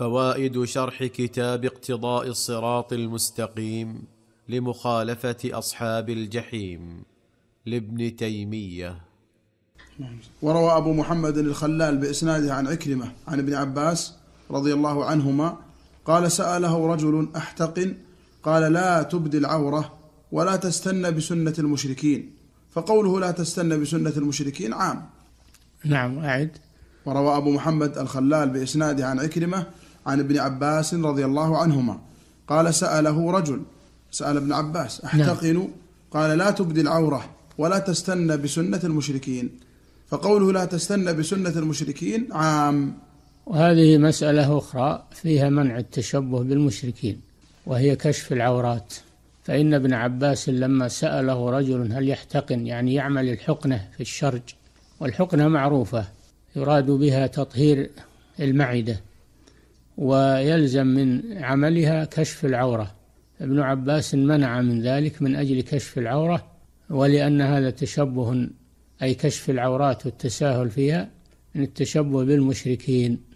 فوائد شرح كتاب اقتضاء الصراط المستقيم لمخالفه اصحاب الجحيم لابن تيميه وروى ابو محمد الخلال باسناده عن عكرمه عن ابن عباس رضي الله عنهما قال ساله رجل احتقن قال لا تبدي العوره ولا تستن بسنه المشركين فقوله لا تستن بسنه المشركين عام نعم أعد وروى أبو محمد الخلال بإسناده عن عكرمة عن ابن عباس رضي الله عنهما قال سأله رجل سأل ابن عباس نعم. أحتقن نعم. قال لا تبدي العورة ولا تستنى بسنة المشركين فقوله لا تستنى بسنة المشركين عام وهذه مسألة أخرى فيها منع التشبه بالمشركين وهي كشف العورات فإن ابن عباس لما سأله رجل هل يحتقن يعني يعمل الحقنة في الشرج والحقنة معروفة يراد بها تطهير المعدة ويلزم من عملها كشف العورة ابن عباس منع من ذلك من أجل كشف العورة ولأن هذا تشبه أي كشف العورات والتساهل فيها من التشبه بالمشركين